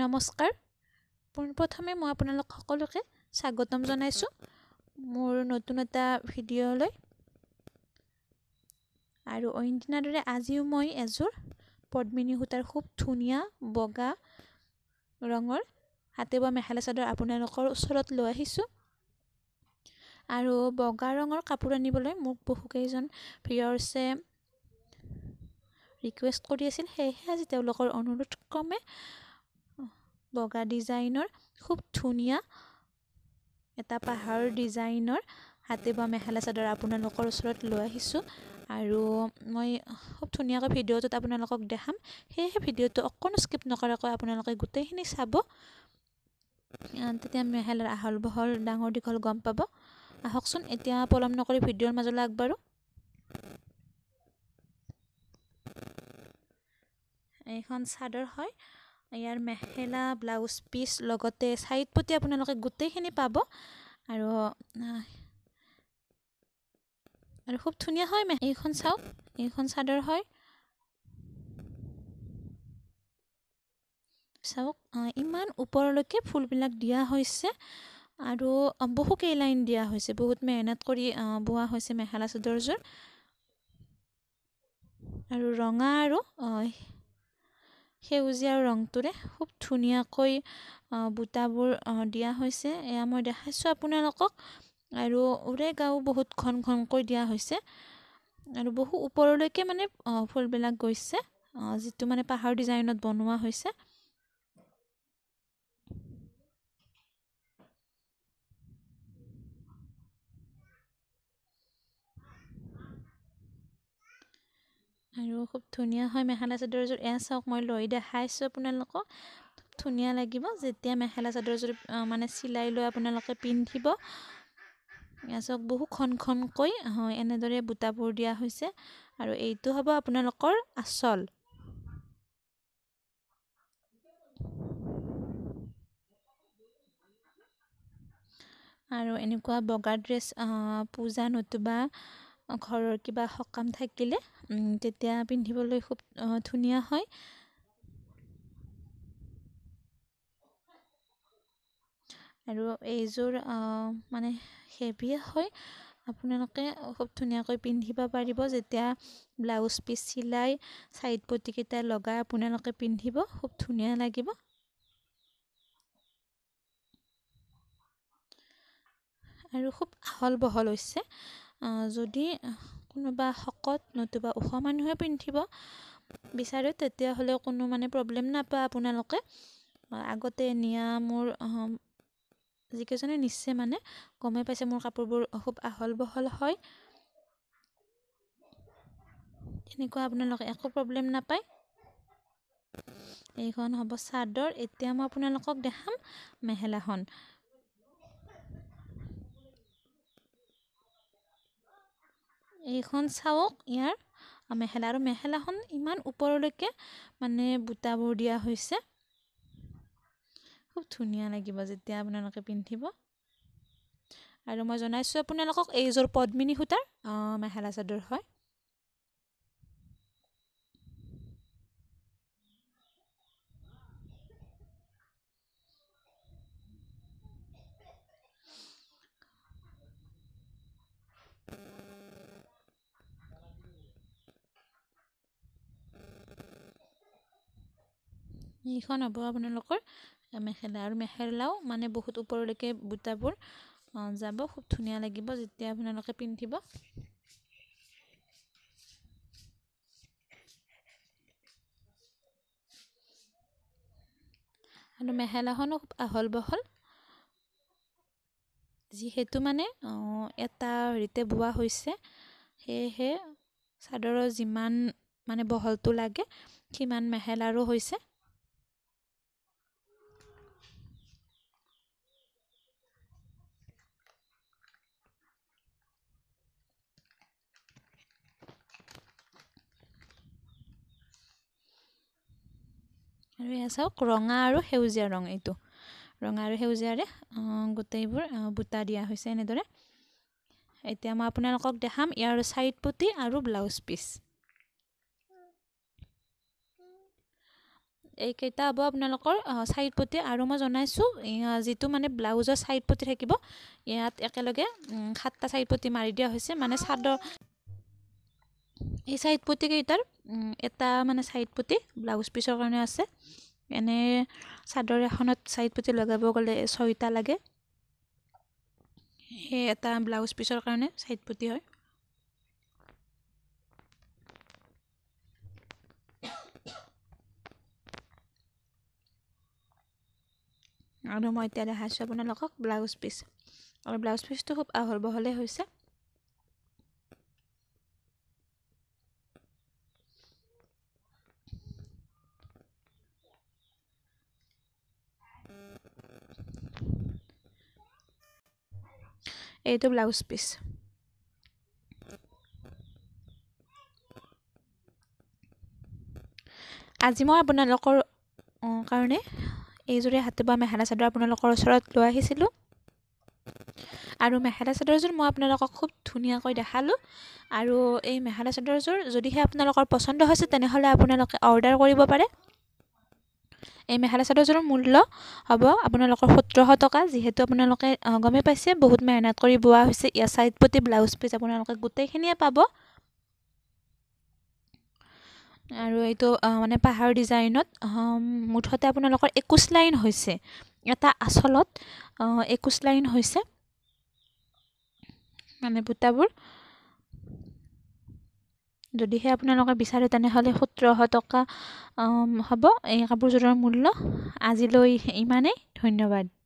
নমস্কাৰ পোনপ্ৰথমে মই আপোনালোক সকলোকে স্বাগতম জনাইছোঁ মোৰ নতুন এটা ভিডিঅ'লৈ আৰু অইনদিনাৰ দৰে আজিও মই এযোৰ পদ্মিনী সূতাৰ খুব ধুনীয়া বগা ৰঙৰ হাতে বোৱা মেখেলা চাদৰ আপোনালোকৰ ওচৰত লৈ আহিছোঁ আৰু বগা ৰঙৰ কাপোৰ আনিবলৈ মোক বহুকেইজন প্ৰিয়ৰ্ছে ৰিকুৱেষ্ট কৰি আছিল সেয়েহে আজি তেওঁলোকৰ অনুৰোধ ক্ৰমে বগা ডিজাইনৰ খুব ধুনীয়া এটা পাহাৰ ডিজাইনৰ হাতে বোৱা মেখেলা চাদৰ আপোনালোকৰ ওচৰত লৈ আহিছোঁ আৰু মই খুব ধুনীয়াকৈ ভিডিঅ'টোত আপোনালোকক দেখাম সেয়েহে ভিডিঅ'টো অকণো স্কিপ নকৰাকৈ আপোনালোকে গোটেইখিনি চাব তেতিয়া মেখেলাৰ আহল বহল ডাঙৰ দীঘল গম পাব আহকচোন এতিয়া পলম নকৰি ভিডিঅ'ৰ মাজলৈ আগবাঢ়ো এইখন চাদৰ হয় ইয়াৰ মেখেলা ব্লাউজ পিচ লগতে ছাইড প্ৰতি আপোনালোকে গোটেইখিনি পাব আৰু আৰু খুব ধুনীয়া হয় এইখন চাওক এইখন চাদৰ হয় চাওক ইমান ওপৰলৈকে ফুলবিলাক দিয়া হৈছে আৰু বহু লাইন দিয়া হৈছে বহুত মেহনত কৰি বোৱা হৈছে মেখেলা চাদৰযোৰ আৰু ৰঙা আৰু সেউজীয়া ৰংটোৰে খুব ধুনীয়াকৈ বুটাবোৰ দিয়া হৈছে এয়া মই দেখাইছোঁ আপোনালোকক আৰু ওৰে গাও বহুত ঘন ঘনকৈ দিয়া হৈছে আৰু বহু ওপৰলৈকে মানে ফুলবিলাক গৈছে যিটো মানে পাহাৰ ডিজাইনত বনোৱা হৈছে আৰু খুব ধুনীয়া হয় মেখেলা চাদৰযোৰ এয়া চাওক মই লৈ দেখাইছোঁ আপোনালোকক ধুনীয়া লাগিব যেতিয়া মেখেলা চাদৰযোৰ মানে চিলাই লৈ আপোনালোকে পিন্ধিব এয়া চাওক বহু খনখনকৈ এনেদৰে বুটাবোৰ দিয়া হৈছে আৰু এইটো হ'ব আপোনালোকৰ আচল আৰু এনেকুৱা বগা ড্ৰেছ পূজা নতুবা ঘৰৰ কিবা সকাম থাকিলে তেতিয়া পিন্ধিবলৈ খুব ধুনীয়া হয় আৰু এইযোৰ মানে হেভিয়ে হয় আপোনালোকে খুব ধুনীয়াকৈ পিন্ধিব পাৰিব যেতিয়া ব্লাউজ পিচ চিলাই ছাইড পতিকেইটা লগাই আপোনালোকে পিন্ধিব খুব ধুনীয়া লাগিব আৰু খুব আহল বহল হৈছে যদি কোনোবা শকত নতুবা ওখ মানুহে পিন্ধিব বিচাৰে তেতিয়াহ'লে কোনো মানে প্ৰব্লেম নাপায় আপোনালোকে আগতে নিয়া মোৰ যিকেইজনে নিছে মানে গমেই পাইছে মোৰ কাপোৰবোৰ খুব আহল বহল হয় তেনেকুৱা আপোনালোকে একো প্ৰব্লেম নাপায় এইখন হ'ব চাদৰ এতিয়া মই আপোনালোকক দেখাম মেখেলাখন এইখন চাওক ইয়াৰ মেখেলা আৰু মেখেলাখন ইমান ওপৰলৈকে মানে বুটাবোৰ দিয়া হৈছে খুব ধুনীয়া লাগিব যেতিয়া আপোনালোকে পিন্ধিব আৰু মই জনাইছোঁ আপোনালোকক এইযোৰ পদ্মিনী সূতাৰ মেখেলা চাদৰ হয় সেইখন হ'ব আপোনালোকৰ মেখেলা আৰু মেখেলাও মানে বহুত ওপৰলৈকে বুটাবোৰ যাব খুব ধুনীয়া লাগিব যেতিয়া আপোনালোকে পিন্ধিব আৰু মেখেলাখনো খুব আহল বহল যিহেতু মানে এটা হেৰিতে বোৱা হৈছে সেয়েহে চাদৰৰ যিমান মানে বহলটো লাগে সিমান মেখেলাৰো হৈছে আৰু এয়া চাওক ৰঙা আৰু সেউজীয়া ৰং এইটো ৰঙা আৰু সেউজীয়াৰে গোটেইবোৰ বুটা দিয়া হৈছে এনেদৰে এতিয়া মই আপোনালোকক দেখাম ইয়াৰ ছাইড পুতি আৰু ব্লাউজ পিচ এইকেইটা হ'ব আপোনালোকৰ ছাইড পুতি আৰু মই জনাইছোঁ যিটো মানে ব্লাউজৰ ছাইড পুতি থাকিব ইয়াত একেলগে সাতটা ছাইড পুতি মাৰি দিয়া হৈছে মানে চাদৰ এই ছাইড পুতিকেইটাৰ এটা মানে ছাইড পুতি ব্লাউজ পিচৰ কাৰণে আছে এনে চাদৰ এখনত ছাইড পুতি লগাব গ'লে ছয়টা লাগে সেই এটা ব্লাউজ পিচৰ কাৰণে ছাইড পুতি হয় আৰু মই এতিয়া দেখাইছোঁ আপোনালোকক ব্লাউজ পিচ আৰু ব্লাউজ পিচটো খুব আহল বহলেই হৈছে এইটো ব্লাউজ পিচ আজি মই আপোনালোকৰ কাৰণে এইযোৰে হাতে বা মেখেলা চাদৰ আপোনালোকৰ ওচৰত লৈ আহিছিলোঁ আৰু মেখেলা চাদৰযোৰ মই আপোনালোকক খুব ধুনীয়াকৈ দেখালোঁ আৰু এই মেখেলা চাদৰযোৰ যদিহে আপোনালোকৰ পচন্দ হৈছে তেনেহ'লে আপোনালোকে অৰ্ডাৰ কৰিব পাৰে এই মেখেলা চাদৰযোৰৰ মূল্য হ'ব আপোনালোকৰ সোতৰশ টকা যিহেতু আপোনালোকে গমেই পাইছে বহুত মেহনত কৰি বোৱা হৈছে ইয়াৰ ছাইড প্ৰতি ব্লাউজ পিচ আপোনালোকে গোটেইখিনিয়ে পাব আৰু এইটো মানে পাহাৰ ডিজাইনত মুঠতে আপোনালোকৰ একৈছ লাইন হৈছে এটা আচলত একৈছ লাইন হৈছে মানে বুটাবোৰ যদিহে আপোনালোকে বিচাৰে তেনেহ'লে সোতৰশ টকা হ'ব এই কাপোৰযোৰৰ মূল্য আজিলৈ ইমানেই ধন্যবাদ